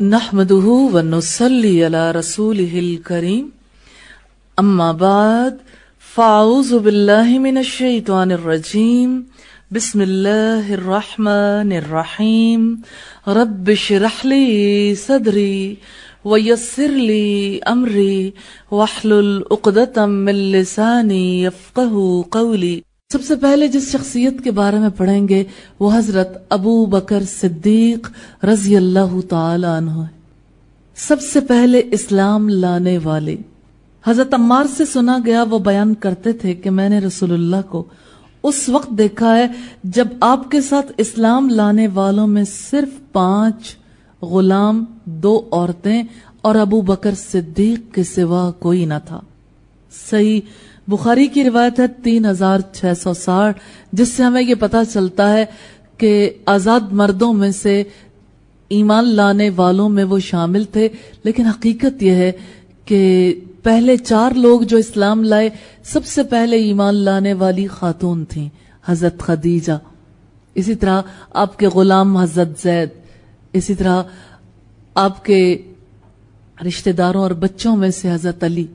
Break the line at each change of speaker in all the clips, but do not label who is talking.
نحمده ونصلي على رسوله الكريم أما بعد فأعوذ بالله من الشيطان الرجيم بسم الله الرحمن الرحيم رب اشرح لي صدري ويسر لي أمري واحلل عقدة من لساني يفقه قولي सबसे पहले जिस शख्सियत के बारे में पढ़ेंगे वो हजरत अबू बकर सिद्दीक रजी अल्लाह तह सबसे पहले इस्लाम लाने वाले हजरत अम्मार से सुना गया वो बयान करते थे कि मैंने रसूलुल्लाह को उस वक्त देखा है जब आपके साथ इस्लाम लाने वालों में सिर्फ पांच गुलाम दो औरतें और अबू बकर सिद्दीक के सिवा कोई ना था सही बुखारी की रिवायत है तीन हजार छह सौ साठ जिससे हमें ये पता चलता है कि आजाद मर्दों में से ईमान लाने वालों में वो शामिल थे लेकिन हकीकत यह है कि पहले चार लोग जो इस्लाम लाए सबसे पहले ईमान लाने वाली खातून थी हजरत खदीजा इसी तरह आपके गुलाम हजरत जैद इसी तरह आपके रिश्तेदारों और बच्चों में से हजरत अली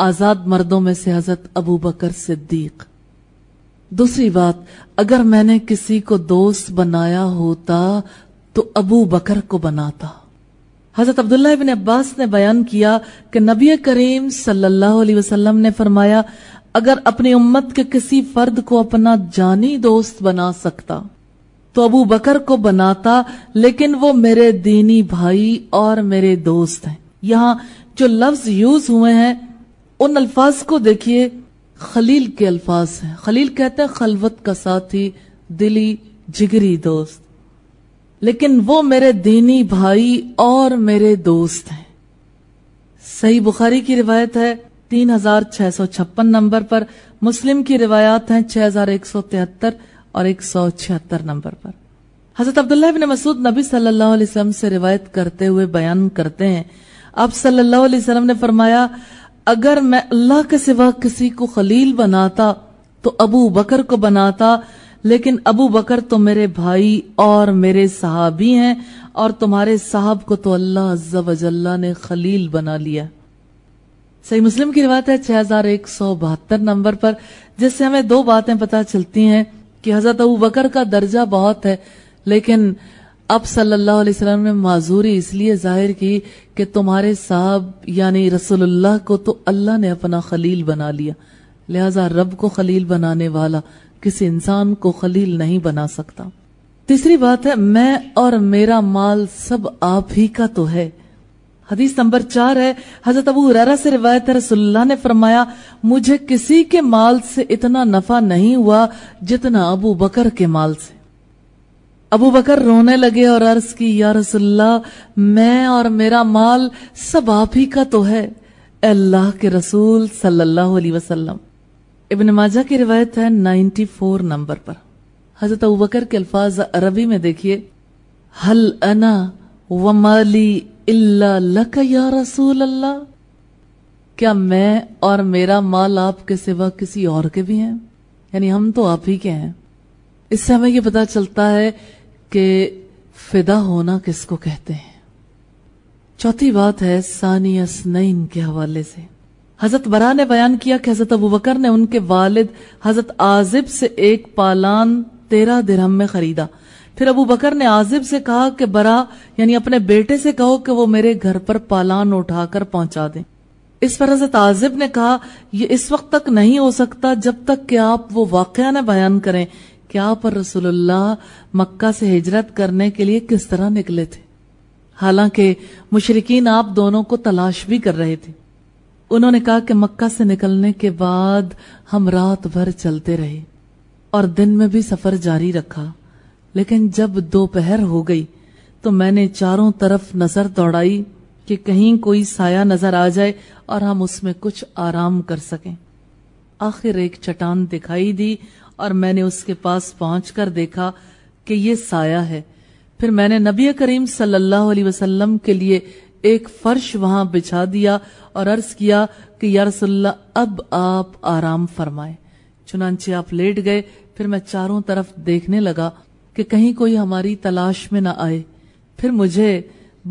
आजाद मर्दों में से हजरत अबू बकर सिद्दीक दूसरी बात अगर मैंने किसी को दोस्त बनाया होता तो अबू बकर को बनाता हजरत अब्दुल्ला बिन अब्बास ने बयान किया कि नबी करीम सल्लल्लाहु अलैहि वसल्लम ने फरमाया अगर अपनी उम्मत के किसी फर्द को अपना जानी दोस्त बना सकता तो अबू बकर को बनाता लेकिन वो मेरे दीनी भाई और मेरे दोस्त हैं यहाँ जो लफ्ज यूज हुए हैं उन अल्फाज को देखिए खलील के अल्फाज हैं खलील कहता है खलवत का साथी दिली जिगरी दोस्त लेकिन वो मेरे दीनी भाई और मेरे दोस्त हैं सही बुखारी की रिवायत है तीन हजार छह सौ छप्पन नंबर पर मुस्लिम की रिवायत हैं छह हजार एक सौ तिहत्तर और एक सौ छिहत्तर नंबर पर हजरत अब्दुल्ला बिन मसूद नबी सल्लल्लाहु अलैहि वसल्लम से रिवायत करते हुए बयान करते हैं आप सल्लल्लाहु अलैहि वसल्लम ने फरमाया अगर मैं अल्लाह के सिवा किसी को खलील बनाता तो अबू बकर को बनाता लेकिन अबू बकर तो मेरे भाई और मेरे साहबी हैं और तुम्हारे साहब को तो अल्लाह अज्जा वजल्ला ने खलील बना लिया सही मुस्लिम की रिवायत है छह हजार एक सौ बहत्तर नंबर पर जिससे हमें दो बातें पता चलती हैं कि हजरत अबू बकर का दर्जा बहुत है लेकिन अब सल्लल्लाहु अलैहि वसल्लम ने माजूरी इसलिए जाहिर की कि तुम्हारे साहब यानी रसोल्ला को तो अल्लाह ने अपना खलील बना लिया लिहाजा रब को खलील बनाने वाला किसी इंसान को खलील नहीं बना सकता तीसरी बात है मैं और मेरा माल सब आप ही का तो है हदीस नंबर चार है हजरत अबू हुररा से रिवायत है रसुल्ला ने फरमाया मुझे किसी के माल से इतना नफा नहीं हुआ जितना अबू बकर के माल से अबू बकर रोने लगे और अर्ज की या रसुल्ला मैं और मेरा माल सब आप ही का तो है अल्लाह के रसूल सल्लल्लाहु अलैहि वसल्लम इब्न माजा की रिवायत है 94 नंबर पर हजरत अबू बकर के अल्फाज अरबी में देखिए हल अना व माली इल्ला लक या रसूल अल्लाह क्या मैं और मेरा माल आपके सिवा किसी और के भी हैं यानी हम तो आप ही के हैं इससे हमें यह पता चलता है कि फिदा होना किसको कहते हैं चौथी बात है सानी नईन के हवाले से हजरत बरा ने बयान किया कि हजरत अबू बकर ने उनके वालिद हजरत आजिब से एक पालान तेरह दिरहम में खरीदा फिर अबू बकर ने आजिब से कहा कि बरा यानी अपने बेटे से कहो कि वो मेरे घर पर पालान उठाकर पहुंचा दें इस पर हजरत आजिब ने कहा यह इस वक्त तक नहीं हो सकता जब तक कि आप वो वाकया न बयान करें क्या पर रसुल्ला मक्का से हिजरत करने के लिए किस तरह निकले थे हालांकि मुशरकिन आप दोनों को तलाश भी कर रहे थे उन्होंने कहा कि मक्का से निकलने के बाद हम रात भर चलते रहे और दिन में भी सफर जारी रखा लेकिन जब दोपहर हो गई तो मैंने चारों तरफ नजर दौड़ाई कि कहीं कोई साया नजर आ जाए और हम उसमें कुछ आराम कर सकें आखिर एक चट्टान दिखाई दी और मैंने उसके पास कर देखा कि ये साया है फिर मैंने नबी करीम सल्लल्लाहु अलैहि वसल्लम के लिए एक फर्श वहां बिछा दिया और अर्ज किया कि यारसल्ला अब आप आराम फरमाए चुनाचे आप लेट गए फिर मैं चारों तरफ देखने लगा कि कहीं कोई हमारी तलाश में न आए फिर मुझे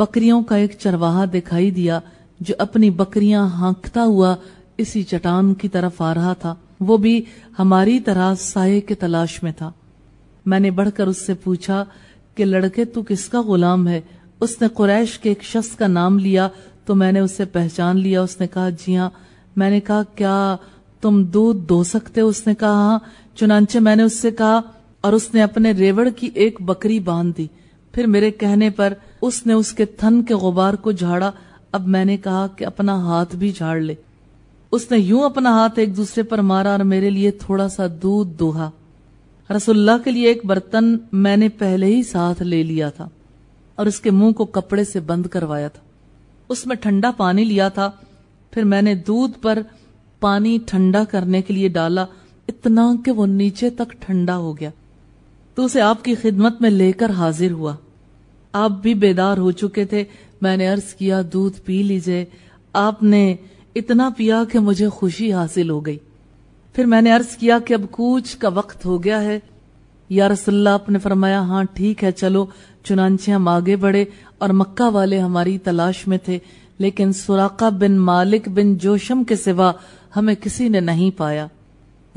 बकरियों का एक चरवाहा दिखाई दिया जो अपनी बकरियां हांकता हुआ इसी चट्टान की तरफ आ रहा था वो भी हमारी तरह साय के तलाश में था मैंने बढ़कर उससे पूछा कि लड़के तू किसका गुलाम है उसने कुरैश के एक शख्स का नाम लिया तो मैंने उसे पहचान लिया उसने कहा जी हाँ मैंने कहा क्या तुम दूध दो सकते हो उसने कहा हाँ चुनाचे मैंने उससे कहा और उसने अपने रेवड़ की एक बकरी बांध दी फिर मेरे कहने पर उसने उसके थन के गुबार को झाड़ा अब मैंने कहा कि अपना हाथ भी झाड़ ले उसने यूं अपना हाथ एक दूसरे पर मारा और मेरे लिए थोड़ा सा दूध दोहा रसुल्ला के लिए एक बर्तन मैंने पहले ही साथ ले लिया था और उसके मुंह को कपड़े से बंद करवाया था उसमें ठंडा पानी लिया था फिर मैंने दूध पर पानी ठंडा करने के लिए डाला इतना कि वो नीचे तक ठंडा हो गया तो उसे आपकी खिदमत में लेकर हाजिर हुआ आप भी बेदार हो चुके थे मैंने अर्ज किया दूध पी लीजिए आपने इतना पिया कि मुझे खुशी हासिल हो गई फिर मैंने अर्ज किया कि अब कूच का वक्त हो गया है या रसल्ला आपने फरमाया हाँ ठीक है चलो चुनाचे हम आगे बढ़े और मक्का वाले हमारी तलाश में थे लेकिन सुराका बिन मालिक बिन जोशम के सिवा हमें किसी ने नहीं पाया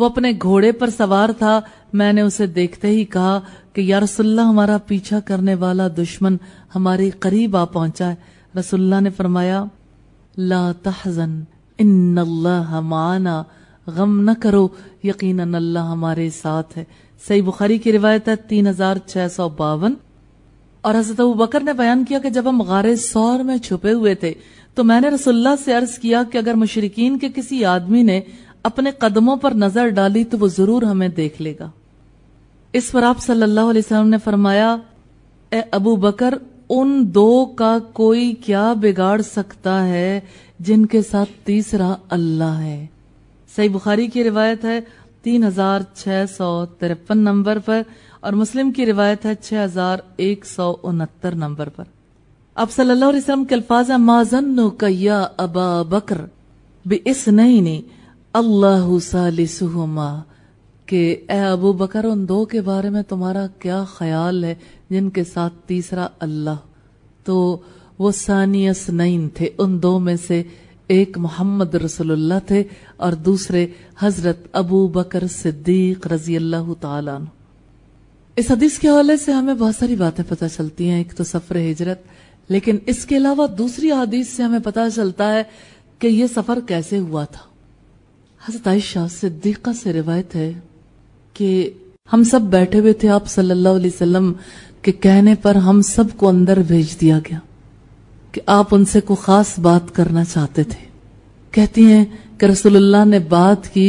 वो अपने घोड़े पर सवार था मैंने उसे देखते ही कहा कि या रसुल्ला हमारा पीछा करने वाला दुश्मन हमारे करीब आ पहुंचा है रसुल्ला ने फरमाया ला तहजन इन अल्लाह माना गम न करो यकीन अल्लाह हमारे साथ है सही बुखारी की रिवायत है तीन हजार छह सौ बावन और हजरत अबू बकर ने बयान किया कि जब हम गारे सौर में छुपे हुए थे तो मैंने रसुल्ला से अर्ज किया कि अगर मुशरकिन के किसी आदमी ने अपने कदमों पर नजर डाली तो वो जरूर हमें देख लेगा इस पर आप सल्लाह ने फरमाया ए अबू बकर उन दो का कोई क्या बिगाड़ सकता है जिनके साथ तीसरा अल्लाह है सही बुखारी की रिवायत है तीन हजार छह सौ तिरपन नंबर पर और मुस्लिम की रिवायत है छह हजार एक सौ उनहत्तर नंबर पर अब सल्लल्लाहु अलैहि वसल्लम के अल्फाज माजन कैया अबा बकर बे इस नहीं अल्लाह सालिसुहुमा के ए अबू बकर उन दो के बारे में तुम्हारा क्या ख्याल है जिनके साथ तीसरा अल्लाह तो वो सानियस नईन थे उन दो में से एक मोहम्मद रसोल्ला थे और दूसरे हजरत अबू बकर सिद्दीक रजी अल्लाह तन इस हदीस के हवाले से हमें बहुत सारी बातें पता चलती हैं एक तो सफर हिजरत लेकिन इसके अलावा दूसरी हदीस से हमें पता चलता है कि यह सफर कैसे हुआ था हजरत आयशा सिद्दीका से रिवायत है कि हम सब बैठे हुए थे आप सल्लल्लाहु अलैहि वसल्लम के कहने पर हम सबको अंदर भेज दिया गया कि आप उनसे को खास बात करना चाहते थे कहती हैं कि रसुल्ला ने बात की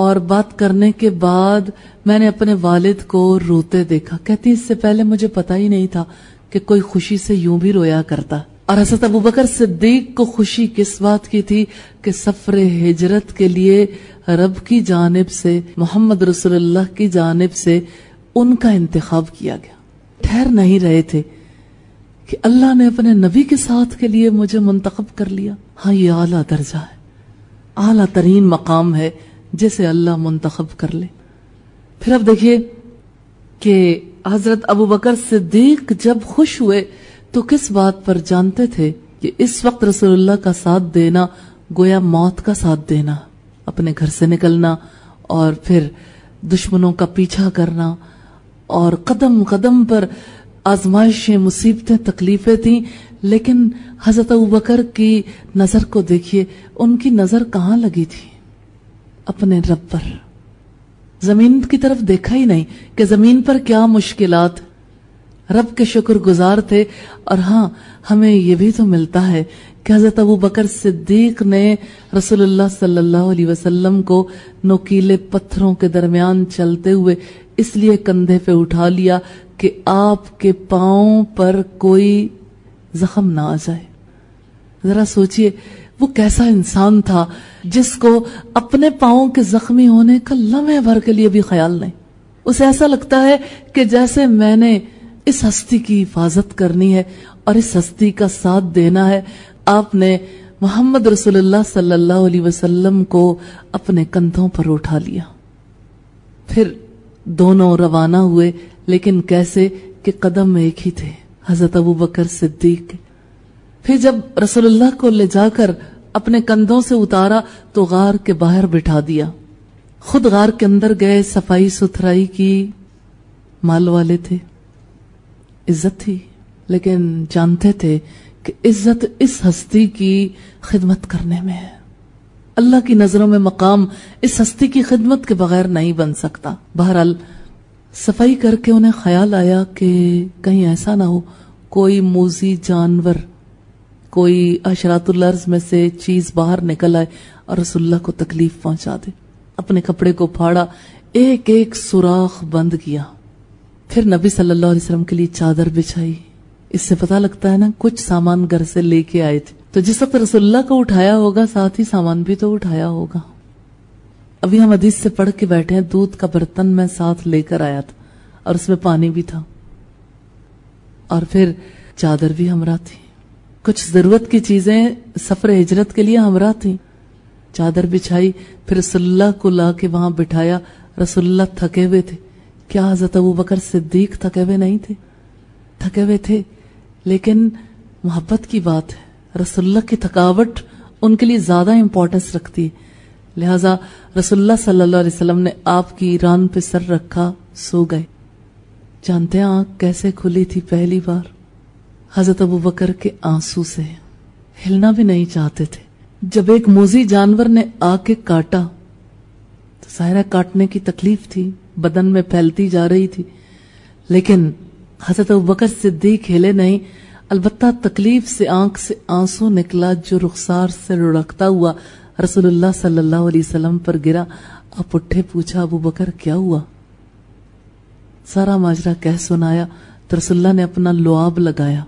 और बात करने के बाद मैंने अपने वालिद को रोते देखा कहती इससे पहले मुझे पता ही नहीं था कि कोई खुशी से यूं भी रोया करता और हजरत अबू बकर सिद्दीक को खुशी किस बात की थी कि सफ़र हिजरत के लिए रब की जानब से मोहम्मद रसोल्ला की जानब से उनका इंतखब किया गया ठहर नहीं रहे थे कि अल्लाह ने अपने नबी के साथ के लिए मुझे मुंतखब कर लिया हाँ ये आला दर्जा है आला तरीन मकाम है जिसे अल्लाह मुंतखब कर ले फिर अब देखिए कि हजरत अबू बकर सिद्दीक जब खुश हुए तो किस बात पर जानते थे कि इस वक्त रसूलुल्लाह का साथ देना गोया मौत का साथ देना अपने घर से निकलना और फिर दुश्मनों का पीछा करना और कदम कदम पर आजमाइशें मुसीबतें तकलीफें थीं लेकिन हजरत बकर की नजर को देखिए उनकी नजर कहाँ लगी थी अपने रब पर जमीन की तरफ देखा ही नहीं कि जमीन पर क्या मुश्किलात रब के शुक्र गुजार थे और हाँ हमें ये भी तो मिलता है कि हज़रत अबू बकर सिद्दीक ने रसोल्ला सल्लल्लाहु अलैहि वसल्लम को नोकीले पत्थरों के दरमियान चलते हुए इसलिए कंधे पे उठा लिया कि आपके पाओ पर कोई जख्म ना आ जाए जरा सोचिए वो कैसा इंसान था जिसको अपने पाओ के जख्मी होने का लम्हे भर के लिए भी ख्याल नहीं उसे ऐसा लगता है कि जैसे मैंने इस हस्ती की हिफाजत करनी है और इस हस्ती का साथ देना है आपने मोहम्मद रसोल्ला सल्लल्लाहु अलैहि वसल्लम को अपने कंधों पर उठा लिया फिर दोनों रवाना हुए लेकिन कैसे कि कदम एक ही थे हजरत अबू बकर सिद्दीक फिर जब रसोल्ला को ले जाकर अपने कंधों से उतारा तो गार के बाहर बिठा दिया खुद गार के अंदर गए सफाई सुथराई की माल वाले थे इज्जत थी लेकिन जानते थे कि इज्जत इस हस्ती की खिदमत करने में है अल्लाह की नजरों में मकाम इस हस्ती की खिदमत के बगैर नहीं बन सकता बहरहाल सफाई करके उन्हें ख्याल आया कि कहीं ऐसा ना हो कोई मोजी जानवर कोई अशरातुल्लर्ज में से चीज बाहर निकल आए और रसुल्ला को तकलीफ पहुंचा दे अपने कपड़े को फाड़ा एक एक सुराख बंद किया फिर नबी सल्लल्लाहु अलैहि वसल्लम के लिए चादर बिछाई इससे पता लगता है ना कुछ सामान घर से लेके आए थे तो जिस वक्त रसुल्ला को उठाया होगा साथ ही सामान भी तो उठाया होगा अभी हम हदीस से पढ़ के बैठे हैं दूध का बर्तन मैं साथ लेकर आया था और उसमें पानी भी था और फिर चादर भी हमरा थी कुछ जरूरत की चीजें सफर हिजरत के लिए हमरा थी चादर बिछाई फिर रसुल्ला को ला के वहां बिठाया रसुल्ला थके हुए थे क्या हजरत अबू बकर सिद्दीक थके हुए नहीं थे थके हुए थे लेकिन मोहब्बत की बात है रसुल्ला की थकावट उनके लिए ज्यादा इंपॉर्टेंस रखती है लिहाजा रसुल्ला सल्लल्लाहु अलैहि वसल्लम ने आपकी रान पे सर रखा सो गए जानते हैं आंख कैसे खुली थी पहली बार हजरत अबू बकर के आंसू से हिलना भी नहीं चाहते थे जब एक मोजी जानवर ने आके काटा तो सहरा काटने की तकलीफ थी बदन में फैलती जा रही थी लेकिन हजरत बकर सिद्दीक हिले नहीं अलबत्ता तकलीफ से आंख से आंसू निकला जो रुखसार से रुड़कता हुआ रसूलुल्लाह सल्लाम पर गिरा आप उठे पूछा अबू बकर क्या हुआ सारा माजरा कह सुनाया तो रसुल्ला ने अपना लुआब लगाया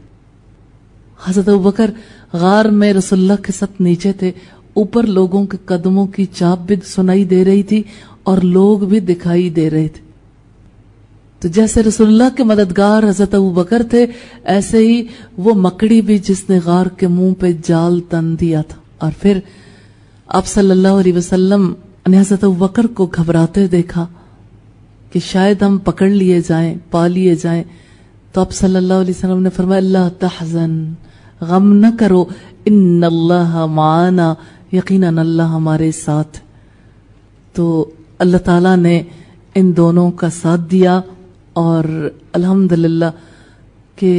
हजरत बकर गार में रसुल्ला के साथ नीचे थे ऊपर लोगों के कदमों की चाप भी सुनाई दे रही थी और लोग भी दिखाई दे रहे थे तो जैसे रसुल्ला के मददगार हजरत अबू बकर थे ऐसे ही वो मकड़ी भी जिसने गार के मुंह पे जाल तन दिया था और फिर आप सल्लल्लाहु अलैहि वसल्लम ने हजरत अबू बकर को घबराते देखा कि शायद हम पकड़ लिए जाएं पा लिए जाएं तो आप सल्लल्लाहु अलैहि वसल्लम ने फरमाया अल्लाह तहजन गम न करो इन अल्लाह माना यकीन अल्लाह हमारे साथ तो अल्लाह ताला ने इन दोनों का साथ दिया और अल्हम्दुलिल्लाह कि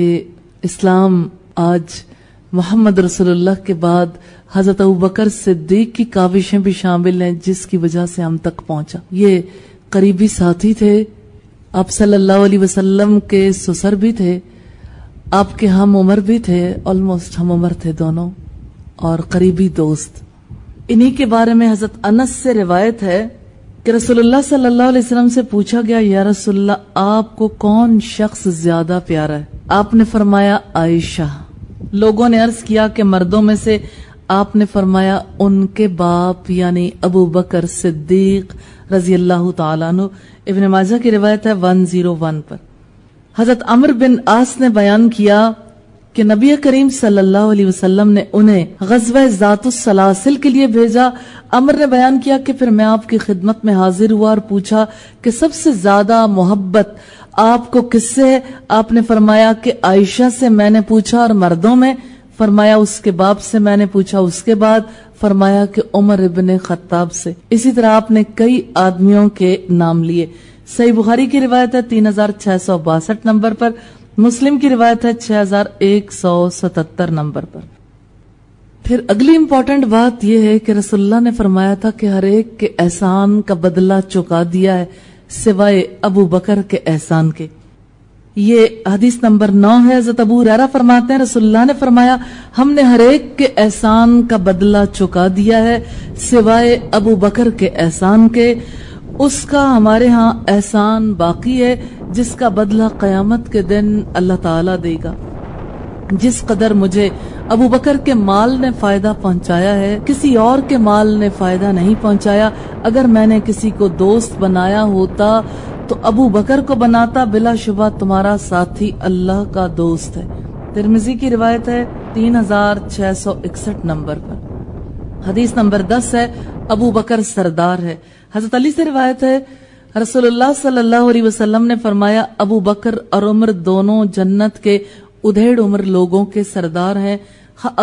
इस्लाम आज मोहम्मद रसोल्ला के बाद हजरत अबू बकर सिद्दीक की काविशें भी शामिल हैं जिसकी वजह से हम तक पहुंचा ये करीबी साथी थे आप सल्लल्लाहु अलैहि वसल्लम के ससुर भी थे आपके हम उम्र भी थे ऑलमोस्ट हम उम्र थे दोनों और करीबी दोस्त इन्हीं के बारे में हजरत अनस से रिवायत है कि रसोल्ला सल्लल्लाहु अलैहि से पूछा गया या रसोल्ला आपको कौन शख्स ज्यादा प्यारा है आपने फरमाया आयशा लोगों ने अर्ज किया कि मर्दों में से आपने फरमाया उनके बाप यानी अबू बकर सिद्दीक रजी अल्लाह तु इबन माजा की रिवायत है वन जीरो वन पर हजरत अमर बिन आस ने बयान किया कि नबी करीम सल्लल्लाहु अलैहि वसल्लम ने उन्हें गजब के लिए भेजा अमर ने बयान किया कि फिर मैं आपकी खिदमत में हाजिर हुआ और पूछा कि सबसे ज्यादा मोहब्बत आपको किससे है आपने फरमाया कि आयशा से मैंने पूछा और मर्दों में फरमाया उसके बाप से मैंने पूछा उसके बाद फरमाया कि उमर इबन खत्ताब से इसी तरह आपने कई आदमियों के नाम लिए सही बुखारी की रिवायत है तीन हजार छह सौ बासठ नंबर पर मुस्लिम की रिवायत है 6177 नंबर पर फिर अगली इंपॉर्टेंट बात यह है कि रसुल्ला ने फरमाया था कि हर एक के एहसान का बदला चुका दिया है सिवाय अबू बकर के एहसान के ये हदीस नंबर नौ है हजरत अबू रैरा फरमाते हैं रसुल्ला ने फरमाया हमने हरेक के एहसान का बदला चुका दिया है सिवाय अबू बकर के एहसान के उसका हमारे यहाँ एहसान बाकी है जिसका बदला कयामत के दिन अल्लाह ताला देगा जिस कदर मुझे अबू बकर के माल ने फायदा पहुंचाया है किसी और के माल ने फायदा नहीं पहुंचाया अगर मैंने किसी को दोस्त बनाया होता तो अबू बकर को बनाता बिला शुबा तुम्हारा साथी अल्लाह का दोस्त है तिरमिजी की रिवायत है तीन हजार छह सौ इकसठ नंबर पर हदीस नंबर दस है अबू बकर सरदार है हजरत अली से रिवायत है रसोल्ला सल्लल्लाहु अलैहि ने फरमाया अबू बकर और उम्र दोनों जन्नत के उधेड़ उम्र लोगों के सरदार हैं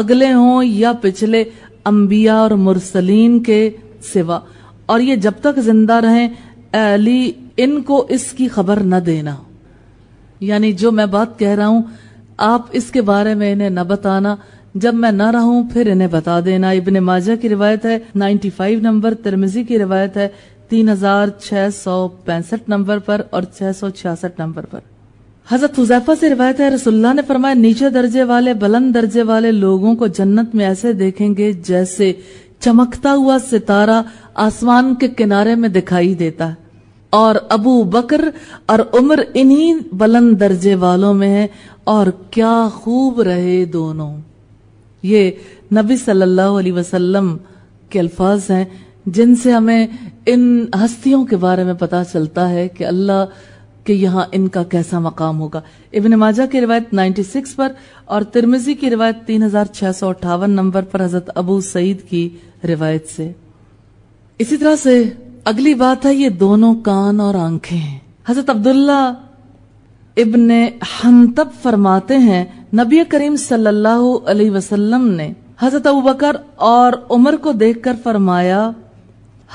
अगले हों या पिछले अंबिया और मुरसलीन के सिवा और ये जब तक जिंदा रहे अली इनको इसकी खबर न देना यानी जो मैं बात कह रहा हूं आप इसके बारे में इन्हें न बताना जब मैं ना रहूं फिर इन्हें बता देना इबन माजा की रिवायत है 95 नंबर तिरमिजी की रिवायत है तीन हजार छह सौ पैंसठ नंबर पर और छह सौ छियासठ नंबर पर हजरत हुजैफा से रिवायत है रसुल्ला ने फरमाया नीचे दर्जे वाले बुलंद दर्जे वाले लोगों को जन्नत में ऐसे देखेंगे जैसे चमकता हुआ सितारा आसमान के किनारे में दिखाई देता है और अबू बकर और उमर इन्हीं बुलंद दर्जे वालों में है और क्या खूब रहे दोनों ये नबी सल्लल्लाहु अलैहि वसल्लम के अल्फाज हैं जिनसे हमें इन हस्तियों के बारे में पता चलता है कि अल्लाह के यहाँ इनका कैसा मकाम होगा इबन माजा की रिवायत 96 पर और तिरमिजी की रिवायत तीन हजार छह सौ अट्ठावन नंबर पर हजरत अबू सईद की रिवायत से इसी तरह से अगली बात है ये दोनों कान और आंखें हैं हजरत अब्दुल्ला इबन हंतब फरमाते हैं नबी करीम सल्लल्लाहु अलैहि वसल्लम ने हजरत अबू बकर और उमर को देखकर फरमाया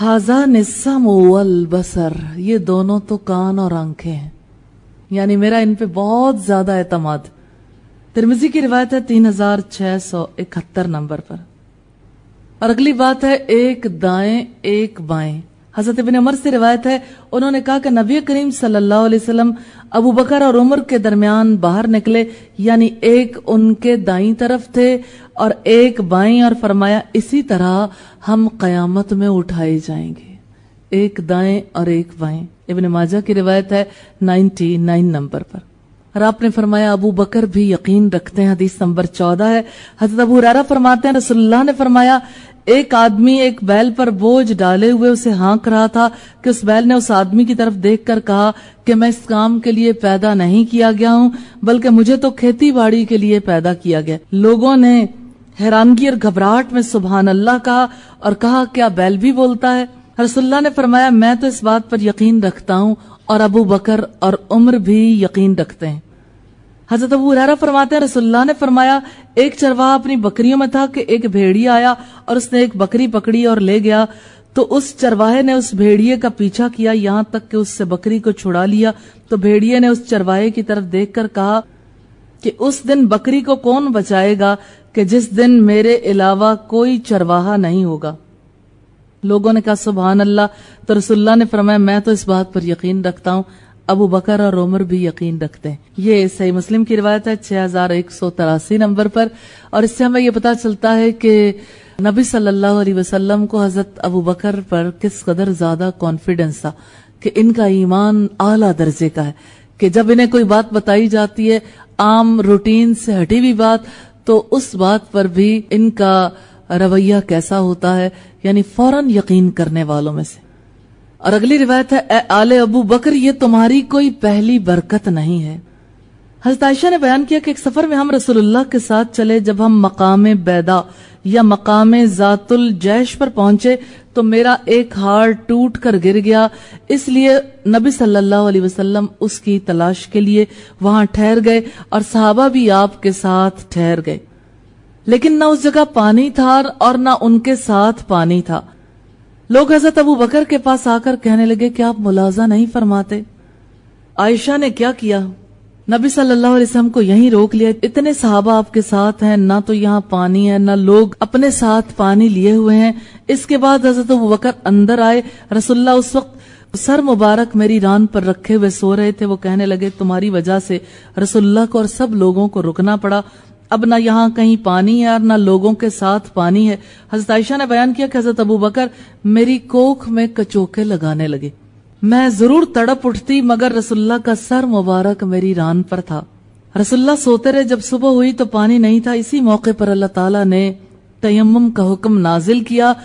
हाजा निस्सम बसर ये दोनों तो कान और आंखें हैं यानी मेरा इन पे बहुत ज्यादा एतमाद तिरमिजी की रिवायत है तीन हजार छह सौ इकहत्तर नंबर पर और अगली बात है एक दाएं एक बाएं हज़रत इबिन अमर से रिवायत है उन्होंने कहा कि नबी करीम सल्लल्लाहु अलैहि वसल्लम अबू बकर और उमर के दरमियान बाहर निकले यानी एक उनके दाई तरफ थे और एक बाई और फरमाया इसी तरह हम कयामत में उठाए जाएंगे एक दाएं और एक बाएं इबन माजा की रिवायत है नाइनटी नाइन नंबर पर और आपने फरमाया अबू बकर भी यकीन रखते हैं हदीस नंबर चौदह है हजरत अबू हरारा फरमाते हैं रसूलुल्लाह ने फरमाया एक आदमी एक बैल पर बोझ डाले हुए उसे हाँक रहा था कि उस बैल ने उस आदमी की तरफ देखकर कहा कि मैं इस काम के लिए पैदा नहीं किया गया हूँ बल्कि मुझे तो खेती बाड़ी के लिए पैदा किया गया लोगों ने हैरानगी और घबराहट में सुबहान अल्लाह कहा और कहा क्या बैल भी बोलता है रसुल्ला ने फरमाया मैं तो इस बात पर यकीन रखता हूँ और अबू बकर और उम्र भी यकीन रखते हैं हजरत अबू हरारा फरमाते हैं रसुल्ला ने फरमाया एक चरवाहा अपनी बकरियों में था कि एक भेड़िया आया और उसने एक बकरी पकड़ी और ले गया तो उस चरवाहे ने उस भेड़िए का पीछा किया यहाँ तक कि उससे बकरी को छुड़ा लिया तो भेड़िए ने उस चरवाहे की तरफ देखकर कहा कि उस दिन बकरी को कौन बचाएगा कि जिस दिन मेरे अलावा कोई चरवाहा नहीं होगा लोगों ने कहा सुबहान अल्लाह तो रसुल्ला ने फरमाया मैं तो इस बात पर यकीन रखता हूँ अबू बकर और उमर भी यकीन रखते हैं ये सही मुस्लिम की रिवायत है छह हजार एक सौ तिरासी नंबर पर और इससे हमें ये पता चलता है कि नबी सल्लल्लाहु अलैहि वसल्लम को हजरत अबू बकर पर किस कदर ज्यादा कॉन्फिडेंस था कि इनका ईमान आला दर्जे का है कि जब इन्हें कोई बात बताई जाती है आम रूटीन से हटी हुई बात तो उस बात पर भी इनका रवैया कैसा होता है यानी फौरन यकीन करने वालों में से और अगली रिवायत है ए आले अबू बकर ये तुम्हारी कोई पहली बरकत नहीं है हजरत आयशा ने बयान किया कि एक सफर में हम रसुल्लाह के साथ चले जब हम मकाम बैदा या मकाम जातुल जैश पर पहुंचे तो मेरा एक हार टूट कर गिर गया इसलिए नबी सल्लल्लाहु अलैहि वसल्लम उसकी तलाश के लिए वहां ठहर गए और साहबा भी आपके साथ ठहर गए लेकिन ना उस जगह पानी था और ना उनके साथ पानी था लोग हजरत अबू बकर के पास आकर कहने लगे कि आप मुलाजा नहीं फरमाते आयशा ने क्या किया नबी सल्लल्लाहु अलैहि वसल्लम को यहीं रोक लिया इतने साहबा आपके साथ हैं ना तो यहाँ पानी है ना लोग अपने साथ पानी लिए हुए हैं इसके बाद हजरत अबू बकर अंदर आए रसुल्ला उस वक्त सर मुबारक मेरी रान पर रखे हुए सो रहे थे वो कहने लगे तुम्हारी वजह से रसुल्ला को और सब लोगों को रुकना पड़ा अब ना यहाँ कहीं पानी है और ना लोगों के साथ पानी है हजरत आयशा ने बयान किया कि हजरत अबू बकर मेरी कोख में कचोके लगाने लगे मैं जरूर तड़प उठती मगर रसुल्ला का सर मुबारक मेरी रान पर था रसुल्ला सोते रहे जब सुबह हुई तो पानी नहीं था इसी मौके पर अल्लाह ताला ने तयम का हुक्म नाजिल किया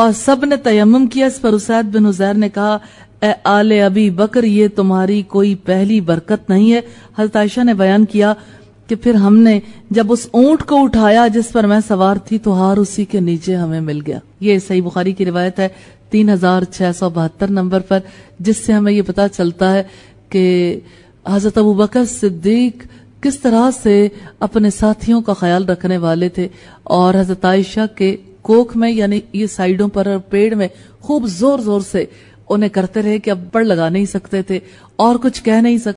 और सब ने तयम किया इस पर उसैद बिन हुजैर ने कहा ए आले अबी बकर ये तुम्हारी कोई पहली बरकत नहीं है हजरत आयशा ने बयान किया कि फिर हमने जब उस ऊंट को उठाया जिस पर मैं सवार थी तो हार उसी के नीचे हमें मिल गया ये सही बुखारी की रिवायत है तीन हजार छह सौ बहत्तर नंबर पर जिससे हमें ये पता चलता है कि हजरत अबू बकर सिद्दीक किस तरह से अपने साथियों का ख्याल रखने वाले थे और हजरत आयशा के कोख में यानी ये साइडों पर और पेड़ में खूब जोर जोर से उन्हें करते रहे कि अब पड़ लगा नहीं सकते थे और कुछ कह नहीं सकते